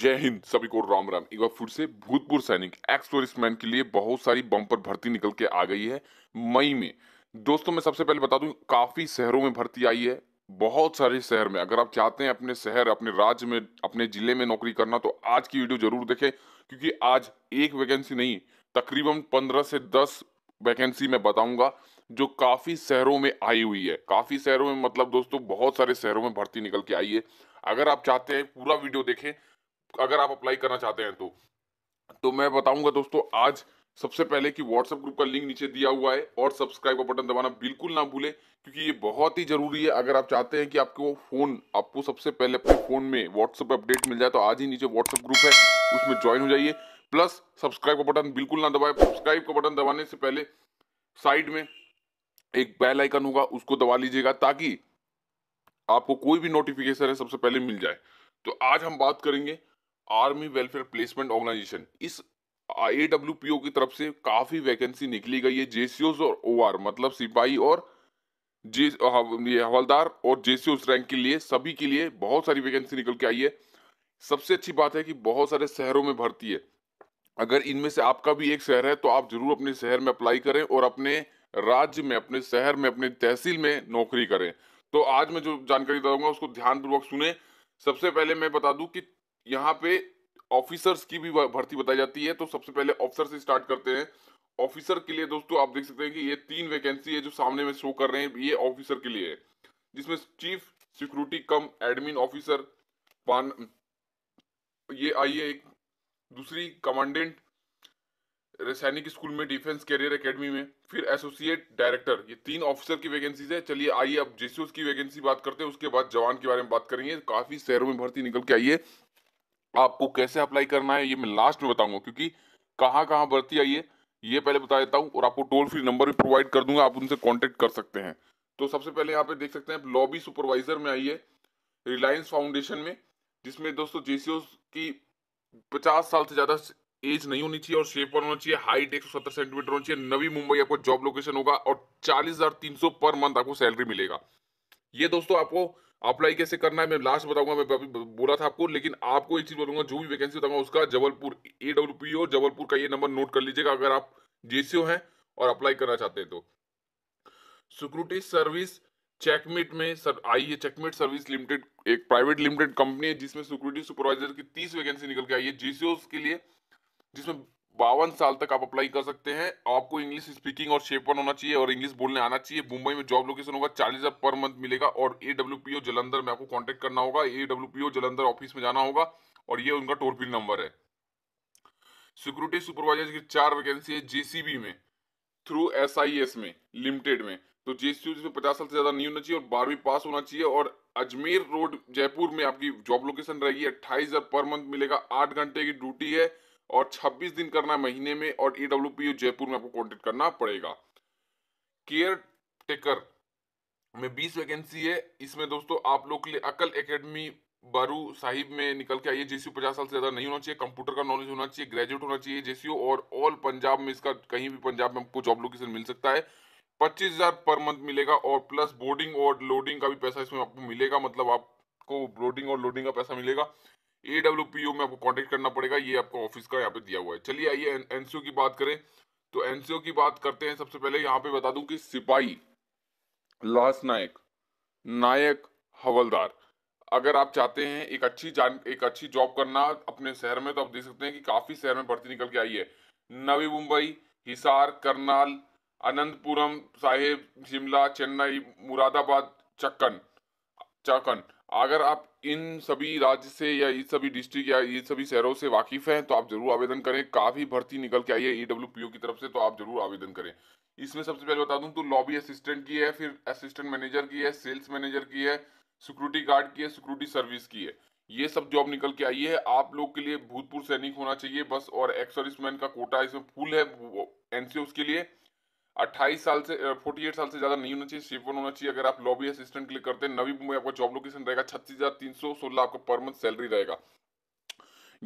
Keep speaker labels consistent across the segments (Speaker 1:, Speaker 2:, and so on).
Speaker 1: जय हिंद सभी को राम राम एक बार फिर से भूतपूर्व सैनिक एक्स एक्सप्लोरिस्टमैन के लिए बहुत सारी बम्पर भर्ती निकल के आ गई है मई में दोस्तों मैं सबसे पहले बता दूं काफ़ी शहरों में भर्ती आई है बहुत सारे शहर में अगर आप चाहते हैं अपने शहर अपने राज्य में अपने जिले में नौकरी करना तो आज की वीडियो जरूर देखें क्योंकि आज एक वैकेंसी नहीं तकरीबन पंद्रह से दस वैकेंसी मैं बताऊंगा जो काफ़ी शहरों में आई हुई है काफ़ी शहरों में मतलब दोस्तों बहुत सारे शहरों में भर्ती निकल के आई है अगर आप चाहते हैं पूरा वीडियो देखें अगर आप अप्लाई करना चाहते हैं तो तो मैं बताऊंगा दोस्तों आज सबसे पहले कि व्हाट्सएप ग्रुप का लिंक नीचे दिया हुआ है और सब्सक्राइब का बटन दबाना बिल्कुल ना भूलें क्योंकि ये बहुत ही जरूरी है अगर आप चाहते हैं कि आपको फोन आपको सबसे पहले अपने फोन में व्हाट्सएप अपडेट मिल जाए तो आज ही नीचे व्हाट्सएप ग्रुप है उसमें ज्वाइन हो जाइए प्लस सब्सक्राइब का बटन बिल्कुल ना दबाए सब्सक्राइब का बटन दबाने से पहले साइड में एक बेल आइकन होगा उसको दबा लीजिएगा ताकि आपको कोई भी नोटिफिकेशन है सबसे पहले मिल जाए तो आज हम बात करेंगे आर्मी वेलफेयर प्लेसमेंट ऑर्गेनाइजेशन इस ए डब्ल्यू पी ओ की तरफ से काफी वैकेंसी निकली गई है जेसीओ और ओ आर मतलब सिपाही और जे हाँ, हवलदार और जेसीओ रैंक के लिए सभी के लिए बहुत सारी वैकेंसी निकल के आई है सबसे अच्छी बात है कि बहुत सारे शहरों में भर्ती है अगर इनमें से आपका भी एक शहर है तो आप जरूर अपने शहर में अप्लाई करें और अपने राज्य में अपने शहर में अपने तहसील में नौकरी करें तो आज मैं जो जानकारी दूंगा उसको ध्यानपूर्वक सुने सबसे पहले मैं बता दूं कि यहाँ पे ऑफिसर्स की भी भर्ती बताई जाती है तो सबसे पहले ऑफिसर से स्टार्ट करते हैं ऑफिसर के लिए दोस्तों आप देख सकते हैं कि ये तीन वैकेंसी है जो सामने में शो कर रहे हैं ये ऑफिसर के लिए है जिसमें chief security cum admin officer पान ये आई है एक दूसरी कमांडेंट सैनिक स्कूल में डिफेंस कैरियर एकेडमी में फिर एसोसिएट डायरेक्टर ये तीन ऑफिसर की वैकेंसीज है चलिए आइए अब जेसीओस की वैकेंसी बात करते हैं उसके बाद जवान के बारे में बात करेंगे काफी शहरों में भर्ती निकल के आई है आपको कैसे अप्लाई करना है ये मैं लास्ट में बताऊंगा क्योंकि कहाँ कहाँ भर्ती आई है ये पहले बता देता हूँ और आपको टोल फ्री नंबर भी प्रोवाइड कर दूंगा आप उनसे कॉन्टेक्ट कर सकते हैं तो सबसे पहले यहाँ पे देख सकते हैं लॉबी सुपरवाइजर में आई है रिलायंस फाउंडेशन में जिसमें दोस्तों जे की पचास साल से ज़्यादा एज नहीं होनी चाहिए और शेप होना चाहिए हाइट एक सेंटीमीटर होनी चाहिए नवी मुंबई आपको जॉब लोकेशन होगा और चालीस पर मंथ आपको सैलरी मिलेगा ये दोस्तों आपको अप्लाई कैसे करना है मैं लास्ट बताऊंगा मैं बोला था आपको लेकिन आपको एक चीज बताऊंगा जो भी वैकेंसी बताऊंगा उसका Jabalpur A W P O Jabalpur का ये नंबर नोट कर लीजिएगा अगर आप जेसीओ हैं और अप्लाई करना चाहते हैं तो सिक्योरिटी सर्विस चेकमेट में सर आई है चेकमेट सर्विस लिमिटेड एक प्राइवेट लिमिटेड कंपनी है जिसमें सिक्योरिटी सुपरवाइजर की तीस वैकेंसी निकल के आई है जीसीओ के लिए जिसमें बावन साल तक आप अप्लाई कर सकते हैं आपको इंग्लिश स्पीकिंग और शेपन होना चाहिए और इंग्लिश बोलने आना चाहिए मुंबई में जॉब लोकेशन होगा चालीस हजार पर मंथ मिलेगा और ए डब्ल्यू जलंधर में आपको कॉन्टेक्ट करना होगा ए डब्ल्यू जलंधर ऑफिस में जाना होगा और ये उनका टोल फ्री नंबर है सिक्योरिटी सुपरवाइजर की चार वैकेंसी है जेसीबी में थ्रू एस में लिमिटेड में तो जेसीबी जिसमें पचास साल से ज्यादा नहीं होना चाहिए और बारहवीं पास होना चाहिए और अजमेर रोड जयपुर में आपकी जॉब लोकेशन रहेगी अट्ठाईस हजार पर मंथ मिलेगा आठ घंटे की ड्यूटी है और 26 दिन करना है महीने में और ए डब्ल्यू जयपुर में आपको कॉन्टेक्ट करना पड़ेगा केयर टेकर में 20 वैकेंसी है इसमें दोस्तों आप लोग के लिए अकल एकेडमी बारू साहिब में निकल के आइए जेसीओ पचास साल से ज़्यादा नहीं होना चाहिए कंप्यूटर का नॉलेज होना चाहिए ग्रेजुएट होना चाहिए जेसीओ और ऑल पंजाब में इसका कहीं भी पंजाब में आपको जॉब लोकेशन मिल सकता है पच्चीस हज़ार पर मंथ मिलेगा और प्लस बोर्डिंग और लोडिंग का भी पैसा इसमें आपको मिलेगा मतलब आपको बोर्डिंग और लोडिंग का पैसा मिलेगा ए डब्ल्यू में आपको कॉन्टेक्ट करना पड़ेगा ये आपको ऑफिस का यहाँ पे दिया हुआ है चलिए आइए एनसीओ की बात करें तो एनसीओ की बात करते हैं सबसे पहले यहाँ पे बता दू की सिपाही लाश नायक नायक हवलदार अगर आप चाहते हैं एक अच्छी जान एक अच्छी जॉब करना अपने शहर में तो आप देख सकते हैं कि काफी शहर में भर्ती निकल के आई है नवी मुंबई हिसार करनाल अनंतपुरम साहेब शिमला चेन्नई मुरादाबाद चक्कन चक्कन अगर आप इन सभी राज्य से या इन सभी डिस्ट्रिक्ट या इन सभी शहरों से वाकिफ हैं तो आप जरूर आवेदन करें काफ़ी भर्ती निकल के आई है ई e की तरफ से तो आप जरूर आवेदन करें इसमें सबसे पहले बता दूं तो लॉबी असिस्टेंट की है फिर असिस्टेंट मैनेजर की है सेल्स मैनेजर की है सिक्योरिटी गार्ड की है सिक्योरिटी सर्विस की है ये सब जॉब निकल के आई है आप लोग के लिए भूतपूर्व सैनिक होना चाहिए बस और एक्सर्विसमैन का कोटा इसमें फुल है एनसीओ के लिए अट्ठाईस साल से फोर्टी एट साल से ज़्यादा नहीं होना चाहिए शिवन होना चाहिए अगर आप लॉबी असिस्टेंट के लिए करते हैं नवी मुंबई आपका जॉब लोकेशन रहेगा छत्तीस हज़ार तीन सौ सोलह आपका पर मंथ सैलरी रहेगा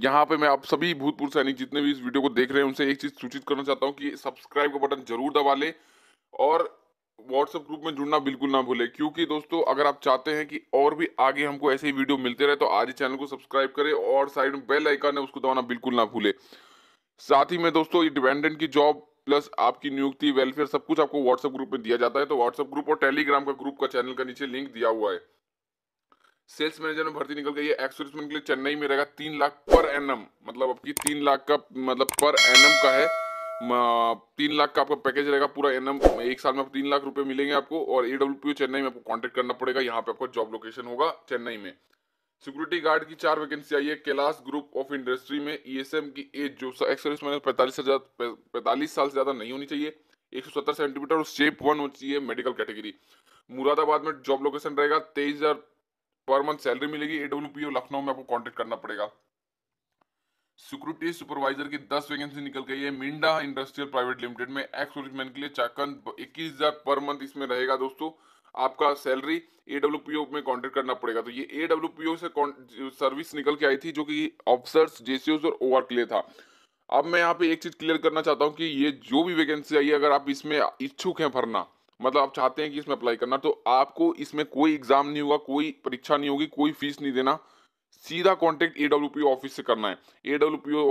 Speaker 1: यहाँ पे मैं आप सभी भूतपूर्व सैनिक जितने भी इस वीडियो को देख रहे हैं उनसे एक चीज़ सूचित करना चाहता हूँ कि सब्सक्राइब का बटन जरूर दबा ले और व्हाट्सएप ग्रुप में जुड़ना बिल्कुल ना भूले क्योंकि दोस्तों अगर आप चाहते हैं कि और भी आगे हमको ऐसे ही वीडियो मिलते रहे तो आज ही चैनल को सब्सक्राइब करें और साइड में बेल आइकन है उसको दबाना बिल्कुल ना भूले साथ ही में दोस्तों ये डिपेंडेंट की जॉब प्लस आपकी नियुक्ति वेलफेयर सब कुछ आपको व्हाट्सएप ग्रुप में दिया जाता है तो व्हाट्सएप ग्रुप और टेलीग्राम का ग्रुप का चैनल का नीचे लिंक दिया हुआ है सेल्स मैनेजर में भर्ती निकल गई है एक्स के लिए चेन्नई में रहेगा तीन लाख पर एनम मतलब आपकी तीन लाख का मतलब पर एनम का है तीन लाख का आपका पैकेज रहेगा पूरा एनम एक साल में आप तीन लाख रुपए मिलेंगे आपको और ईडब्ल्यू चेन्नई में आपको कांटेक्ट करना पड़ेगा यहाँ पे आपको जॉब लोकेशन होगा चेन्नई में सिक्योरिटी गार्ड की चार वैकेंसी आई है कैलाश ग्रुप ऑफ इंडस्ट्री में ईएसएम e की एज जो एक्स सर्विस मैन पैंतालीस हजार पैंतालीस साल से ज़्यादा नहीं होनी चाहिए एक सौ सत्तर सेंटीमीटर और शेप वन होनी चाहिए मेडिकल कैटेगरी मुरादाबाद में जॉब लोकेशन रहेगा तेईस हजार पर मंथ सैलरी मिलेगी एडब्ल्यू लखनऊ में आपको कॉन्टेक्ट करना पड़ेगा सिक्योरिटी सुपरवाइजर की दस वैकेंसी निकल गई है मिंडा इंडस्ट्रियल प्राइवेट लिमिटेड में एक्स सर्विसमैन के लिए चाकन इक्कीस हजार पर मंथ इसमें रहेगा दोस्तों आपका सैलरी ए में कॉन्टेक्ट करना पड़ेगा तो ये ए से सर्विस निकल के आई थी जो कि ऑफिसर्स जेसीओ और ओआर के लिए था अब मैं यहाँ पे एक चीज़ क्लियर करना चाहता हूँ कि ये जो भी वैकेंसी आई है अगर आप इसमें इच्छुक हैं भरना मतलब आप चाहते हैं कि इसमें अप्लाई करना तो आपको इसमें कोई एग्जाम नहीं होगा कोई परीक्षा नहीं होगी कोई फीस नहीं देना सीधा कॉन्टेक्ट ए ऑफिस से करना है ए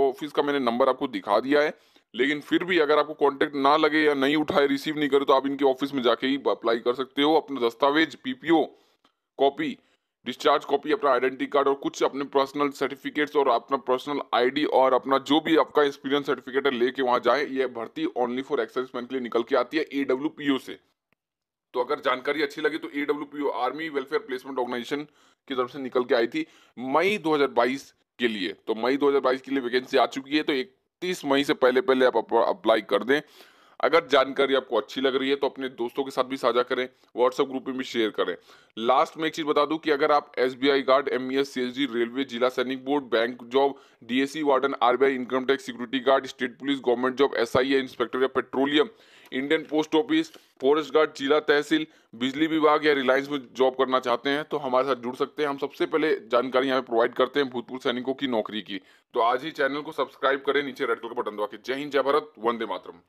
Speaker 1: ऑफिस का मैंने नंबर आपको दिखा दिया है लेकिन फिर भी अगर आपको कॉन्टैक्ट ना लगे या नहीं उठाए रिसीव नहीं करे तो आप इनके ऑफिस में जाके ही अप्लाई कर सकते हो अपना दस्तावेज पीपीओ कॉपी डिस्चार्ज कॉपी अपना आइडेंटिटी कार्ड और कुछ अपने पर्सनल सर्टिफिकेट्स और अपना पर्सनल आईडी और अपना जो भी आपका एक्सपीरियंस सर्टिफिकेट है लेके वहां जाए यह भर्ती ओनली फॉर एक्सर्विसमैन के लिए निकल के आती है एडब्ल्यू से तो अगर जानकारी अच्छी लगी तो AW army welfare placement organisation की तरफ से निकल के आई थी मई दो के लिए तो मई दो के लिए वैकेंसी आ चुकी है तो एक तीस मई से पहले पहले आप अप्लाई कर दें अगर जानकारी आपको अच्छी लग रही है तो अपने दोस्तों के साथ भी साझा करें व्हाट्सएप ग्रुप में भी शेयर करें लास्ट में एक चीज़ बता दूं कि अगर आप S B I guard M E S C S railway जिला सैनिक board bank job DAC warden RBI income tax security guard state police government job S inspector या petroleum Indian post office forest guard जिला तहसील बिजली विभाग या रिलायंस में job करना चाहते हैं तो हमारे साथ जुड़ सकते हैं हम सबसे पहले जानकारी यहाँ प्रोवाइड करते हैं भूतपूर्व सैनिकों की नौकरी की तो आज ही चैनल को सब्सक्राइब करें नीचे रेड कलर का बटन दबा के जय हिंद जय भारत वंदे मातरम